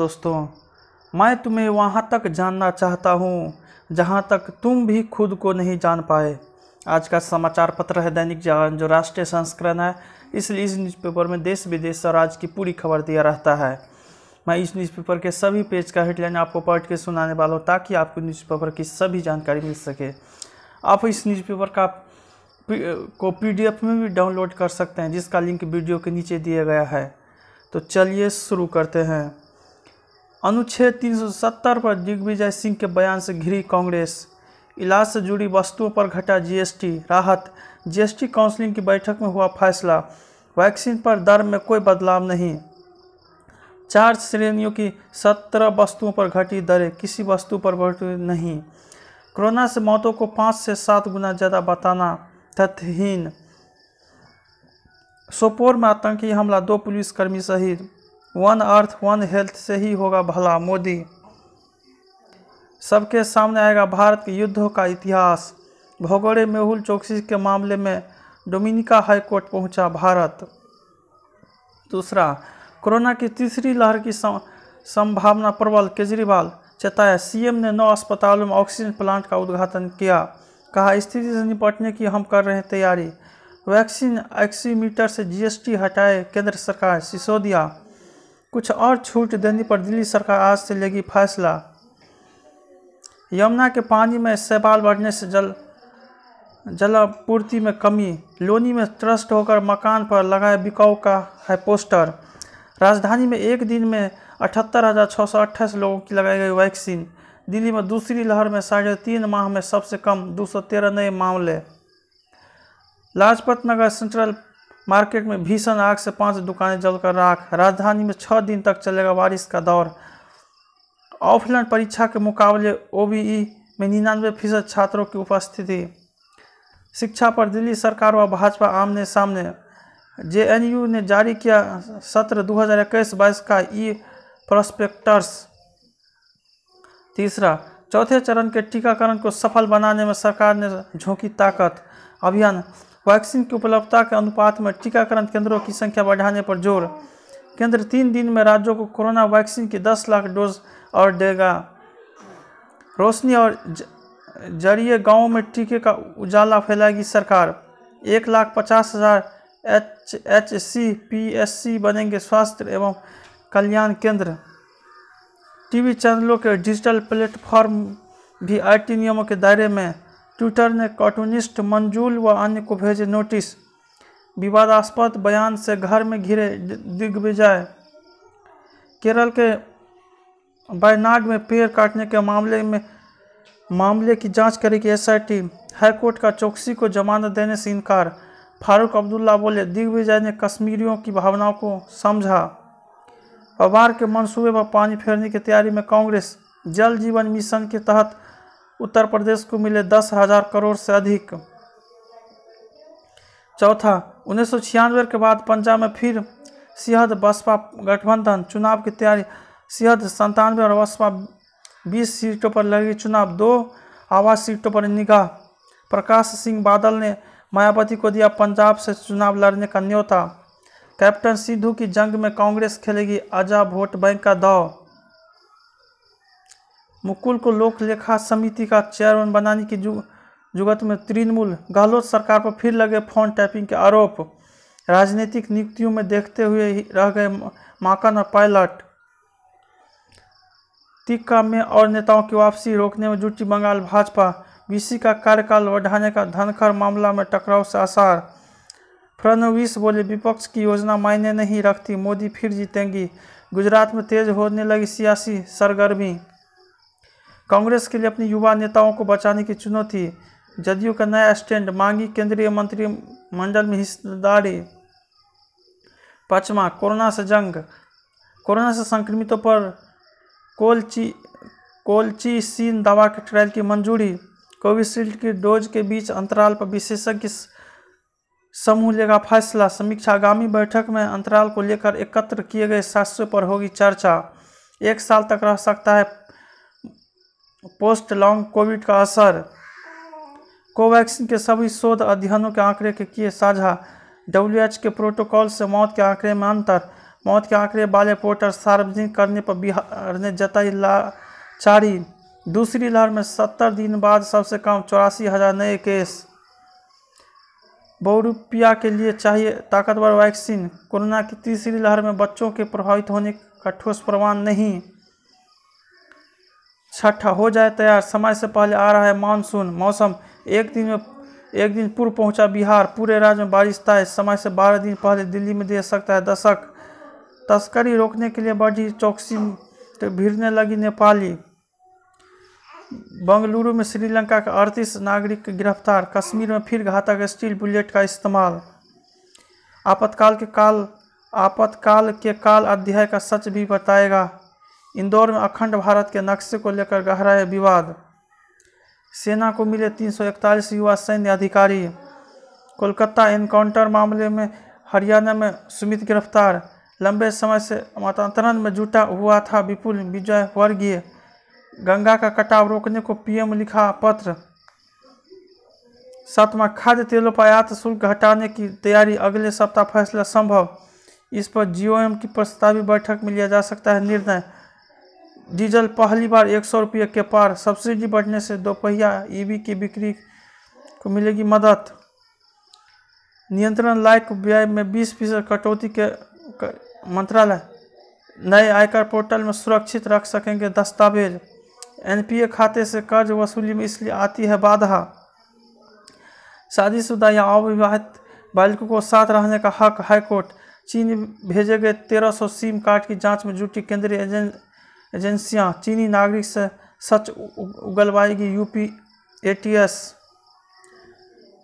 दोस्तों मैं तुम्हें वहाँ तक जानना चाहता हूँ जहाँ तक तुम भी खुद को नहीं जान पाए आज का समाचार पत्र है दैनिक जागरण जो राष्ट्रीय संस्करण है इसलिए इस न्यूज़पेपर में देश विदेश और आज की पूरी खबर दिया रहता है मैं इस न्यूज़पेपर के सभी पेज का हेडलाइन आपको पढ़ के सुनाने वाला हूँ ताकि आपको न्यूज़पेपर की सभी जानकारी मिल सके आप इस न्यूज़पेपर का को पीडीएफ में भी डाउनलोड कर सकते हैं जिसका लिंक वीडियो के नीचे दिया गया है तो चलिए शुरू करते हैं अनुच्छेद 370 पर दिग्विजय सिंह के बयान से घिरी कांग्रेस इलाज से जुड़ी वस्तुओं पर घटा जीएसटी राहत जीएसटी काउंसिलिंग की बैठक में हुआ फैसला वैक्सीन पर दर में कोई बदलाव नहीं चार श्रेणियों की सत्रह वस्तुओं पर घटी दरें किसी वस्तु पर बढ़ती नहीं कोरोना से मौतों को पाँच से सात गुना ज़्यादा बताना तथ्यहीन सोपोर में आतंकी हमला दो पुलिसकर्मी शहीद वन अर्थ वन हेल्थ से ही होगा भला मोदी सबके सामने आएगा भारत के युद्धों का इतिहास भोगोड़े मेहुल चौकसी के मामले में डोमिनिका हाईकोर्ट पहुंचा भारत दूसरा कोरोना की तीसरी लहर की संभावना प्रबल केजरीवाल चेताया सीएम ने नौ अस्पतालों में ऑक्सीजन प्लांट का उद्घाटन किया कहा स्थिति से निपटने की हम कर रहे हैं तैयारी वैक्सीन एक्सीमीटर से जीएसटी हटाए केंद्र सरकार सिसोदिया कुछ और छूट देने पर दिल्ली सरकार आज से लेगी फैसला यमुना के पानी में सेवाल बढ़ने से जल जलापूर्ति में कमी लोनी में ट्रस्ट होकर मकान पर लगाए बिकाऊ का है पोस्टर राजधानी में एक दिन में अठहत्तर हज़ार छः सौ अट्ठाईस लोगों की लगाई गई वैक्सीन दिल्ली में दूसरी लहर में साढ़े तीन माह में सबसे कम दो सौ तेरह नए मामले लाजपत नगर सेंट्रल मार्केट में भीषण आग से पांच दुकानें जलकर राख राजधानी में छः दिन तक चलेगा बारिश का दौर ऑफलाइन परीक्षा के मुकाबले ओ में निन्यानवे फीसद छात्रों की उपस्थिति शिक्षा पर दिल्ली सरकार व भाजपा आमने सामने जे ने जारी किया सत्र 2021-22 का ई प्रोस्पेक्टर्स तीसरा चौथे चरण के टीकाकरण को सफल बनाने में सरकार ने झोंकी ताकत अभियान वैक्सीन की उपलब्धता के अनुपात में टीकाकरण केंद्रों की संख्या बढ़ाने पर जोर केंद्र तीन दिन में राज्यों को कोरोना वैक्सीन की 10 लाख डोज और देगा रोशनी और जरिए गांव में टीके का उजाला फैलाएगी सरकार एक लाख पचास हज़ार H H C P S C बनेंगे स्वास्थ्य एवं कल्याण केंद्र टीवी चैनलों के डिजिटल प्लेटफॉर्म भी आईटी नियमों के दायरे में ट्विटर ने कार्टूनिस्ट मंजूल व अन्य को भेजे नोटिस विवादास्पद बयान से घर में घिरे दिग्विजय केरल के वायनाड में पेड़ काटने के मामले में मामले की जांच करेगी एसआईटी हाईकोर्ट का चौकसी को जमानत देने से इनकार फारूक अब्दुल्ला बोले दिग्विजय ने कश्मीरियों की भावनाओं को समझा पवार के मंसूबे पर पानी फेरने की तैयारी में कांग्रेस जल जीवन मिशन के तहत उत्तर प्रदेश को मिले दस हजार करोड़ से अधिक चौथा उन्नीस के बाद पंजाब में फिर सिहद बसपा गठबंधन चुनाव की तैयारी सिहद संतानवे और बसपा बीस सीटों पर लगी चुनाव दो आवास सीटों पर निगाह प्रकाश सिंह बादल ने मायावती को दिया पंजाब से चुनाव लड़ने का न्योता कैप्टन सिद्धू की जंग में कांग्रेस खेलेगी अजा वोट बैंक का दाव मुकुल को लोक लेखा समिति का चेयरमैन बनाने की जु, जुगत में तृणमूल गहलोत सरकार पर फिर लगे फोन टैपिंग के आरोप राजनीतिक नियुक्तियों में देखते हुए रह गए माकन और पायलट तिक्का में और नेताओं की वापसी रोकने में जुटी बंगाल भाजपा बीसी का कार्यकाल बढ़ाने का धनखड़ मामला में टकराव से आसार फडनवीस बोले विपक्ष की योजना मायने नहीं रखती मोदी फिर जीतेंगी गुजरात में तेज होने लगी सियासी सरगर्मी कांग्रेस के लिए अपने युवा नेताओं को बचाने की चुनौती जदयू का नया स्टैंड मांगी केंद्रीय मंत्रिमंडल में हिस्सेदारी पांचवा कोरोना से जंग कोरोना से संक्रमितों पर कोलची सीन दवा के ट्रायल की मंजूरी कोविशील्ड की डोज के बीच अंतराल पर विशेषज्ञ समूह लेगा फैसला समीक्षा आगामी बैठक में अंतराल को लेकर एकत्र किए गए शास्त्रों पर होगी चर्चा एक साल तक रह सकता है पोस्ट लॉन्ग कोविड का असर कोवैक्सीन के सभी शोध अध्ययनों के आंकड़े के किए साझा डब्ल्यू के प्रोटोकॉल से मौत के आंकड़े में अंतर मौत के आंकड़े वाले पोर्टल सार्वजनिक करने पर बिहार ने जताई लाचारी दूसरी लहर में सत्तर दिन बाद सबसे कम चौरासी हज़ार नए केस बहुरूपिया के लिए चाहिए ताकतवर वैक्सीन कोरोना की तीसरी लहर में बच्चों के प्रभावित होने का ठोस प्रमाण नहीं छठा हो जाए तैयार समय से पहले आ रहा है मानसून मौसम एक दिन में एक दिन पूर्व पहुंचा बिहार पूरे राज्य में बारिश तय समय से बारह दिन पहले दिल्ली में दे सकता है दशक तस्करी रोकने के लिए बड़ी चौकसी तो भिड़ने लगी नेपाली बंगलुरु में श्रीलंका का अड़तीस नागरिक गिरफ्तार कश्मीर में फिर घातक स्टील बुलेट का इस्तेमाल आपातकाल के काल आपातकाल के काल अध्याय का सच भी बताएगा इंदौर में अखंड भारत के नक्शे को लेकर गहरा है विवाद सेना को मिले 341 युवा सैन्य अधिकारी कोलकाता एनकाउंटर मामले में हरियाणा में सुमित गिरफ्तार लंबे समय से मतांतरण में जुटा हुआ था विपुल विजय वर्गीय गंगा का कटाव रोकने को पीएम लिखा पत्र सातवां खाद्य तेलों पर आयात शुल्क हटाने की तैयारी अगले सप्ताह फैसला संभव इस पर जीओएम की प्रस्तावित बैठक में लिया जा सकता है निर्णय डीजल पहली बार एक सौ रुपये के पार सब्सिडी बढ़ने से दोपहिया ईवी की बिक्री को मिलेगी मदद नियंत्रण लायक व्यय में बीस फीसद कटौती के मंत्रालय नए आयकर पोर्टल में सुरक्षित रख सकेंगे दस्तावेज एनपीए खाते से कर्ज वसूली में इसलिए आती है बाधा शादीशुदा या अविवाहित बालिकों को साथ रहने का हक हाईकोर्ट चीन भेजे गए तेरह सौ सिम कार्ड की जांच में जुटी केंद्रीय एजेंट एजेंसियां चीनी नागरिक से सच उगलवाएगी यूपी एटीएस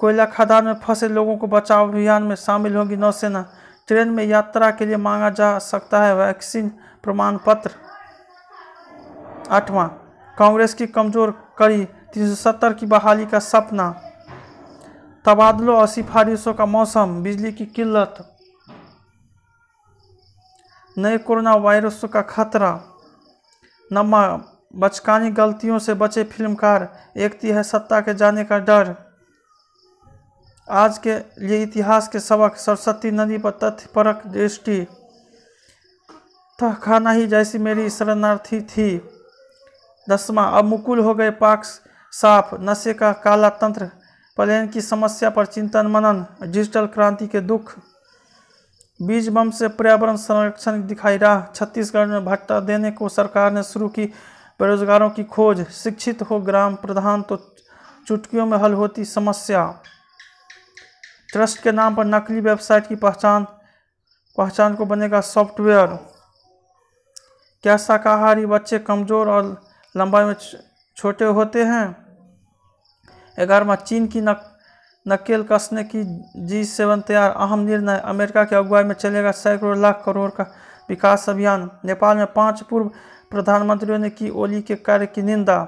कोयला खदान में फंसे लोगों को बचाव अभियान में शामिल होगी नौसेना ट्रेन में यात्रा के लिए मांगा जा सकता है वैक्सीन प्रमाण पत्र आठवां कांग्रेस की कमजोर कड़ी 370 की बहाली का सपना तबादलों और सिफारिशों का मौसम बिजली की किल्लत नए कोरोना वायरस का खतरा नम्मा बचकानी गलतियों से बचे फिल्मकार एकती है सत्ता के जाने का डर आज के लिए इतिहास के सबक सरस्वती नदी पर तथ्यपरक दृष्टि तहखाना खाना ही जैसी मेरी शरणार्थी थी दसवा अब मुकुल हो गए पाक साफ नशे का काला तंत्र प्लेन की समस्या पर चिंतन मनन डिजिटल क्रांति के दुख बीज बम से पर्यावरण संरक्षण दिखाई राह छत्तीसगढ़ में भट्टा देने को सरकार ने शुरू की बेरोजगारों की खोज शिक्षित हो ग्राम प्रधान तो चुटकियों में हल होती समस्या ट्रस्ट के नाम पर नकली वेबसाइट की पहचान पहचान को बनेगा सॉफ्टवेयर क्या शाकाहारी बच्चे कमज़ोर और लंबाई में छोटे होते हैं ग्यारहवा चीन की नक नकेल कसने की जी सेवन तैयार अहम निर्णय अमेरिका की अगुवाई में चलेगा सैकड़ों लाख करोड़ का विकास अभियान नेपाल में पांच पूर्व प्रधानमंत्रियों ने की ओली के कार्य की निंदा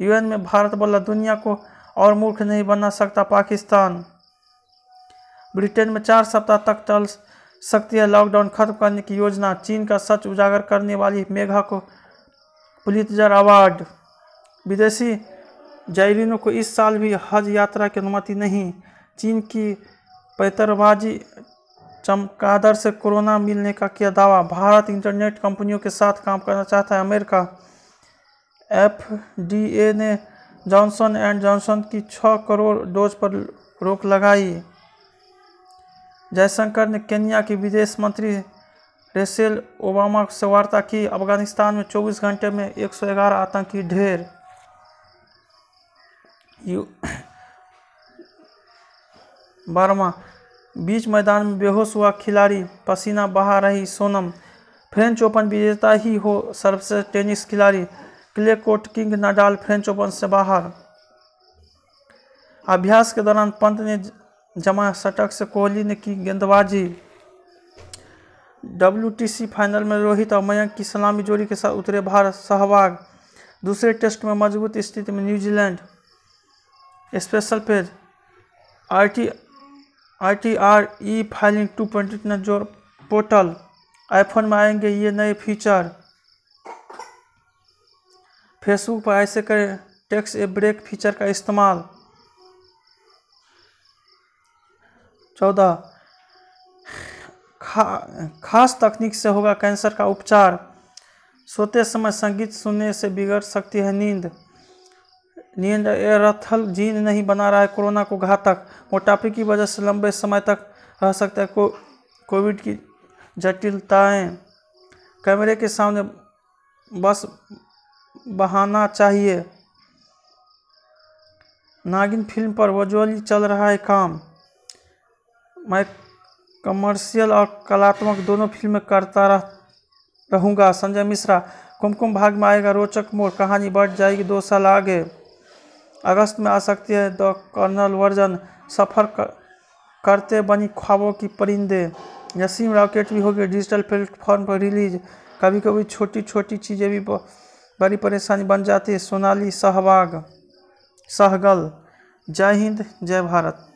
यूएन में भारत बोला दुनिया को और मूर्ख नहीं बना सकता पाकिस्तान ब्रिटेन में चार सप्ताह तक टल सकती है लॉकडाउन खत्म करने की योजना चीन का सच उजागर करने वाली मेघा को पुलितजर अवार्ड विदेशी जायरीनों को इस साल भी हज यात्रा की अनुमति नहीं चीन की पैतरबाजी चमकादर से कोरोना मिलने का किया दावा भारत इंटरनेट कंपनियों के साथ काम करना चाहता है अमेरिका एफ डी ए ने जॉनसन एंड जॉनसन की छः करोड़ डोज पर रोक लगाई जयशंकर ने केन्या की विदेश मंत्री रेसेल ओबामा से वार्ता की अफगानिस्तान में 24 घंटे में 111 आतंकी ढेर यू बारवा बीच मैदान में बेहोश हुआ खिलाड़ी पसीना बहा रही सोनम फ्रेंच ओपन विजेता ही हो सर्वश्रेष्ठ टेनिस खिलाड़ी clay court king Nadal French Open से बाहर अभ्यास के दौरान पंत ने जमा शटक से कोहली ने की गेंदबाजी डब्ल्यू फाइनल में रोहित और मयंक की सलामी जोड़ी के साथ उतरे भारत सहवाग दूसरे टेस्ट में मजबूत स्थिति में New Zealand special page I T I T R e filing two point जो पोर्टल आईफोन में आएंगे ये नए फीचर फेसबुक पर ऐसे करें टेक्स ए ब्रेक फीचर का इस्तेमाल चौदह खा खास तकनीक से होगा कैंसर का उपचार सोते समय संगीत सुनने से बिगड़ सकती है नींद नियंत्रथल जीन नहीं बना रहा है कोरोना को घातक मोटापे की वजह से लंबे समय तक रह सकता है को कोविड की जटिलताएं कैमरे के सामने बस बहाना चाहिए नागिन फिल्म पर वजुअली चल रहा है काम मैं कमर्शियल और कलात्मक दोनों फिल्में करता रह रहूँगा संजय मिश्रा कुमकुम भाग में आएगा रोचक मोड़ कहानी बढ़ जाएगी दो साल आगे अगस्त में आ सकती है द कर्नल वर्जन सफ़र कर, करते बनी ख्वाबों की परिंदे नसीम रॉकेट भी होगी डिजिटल प्लेटफॉर्म पर रिलीज कभी कभी छोटी छोटी चीज़ें भी बड़ी परेशानी बन जाती है सोनाली सहवाग सहगल जय हिंद जय भारत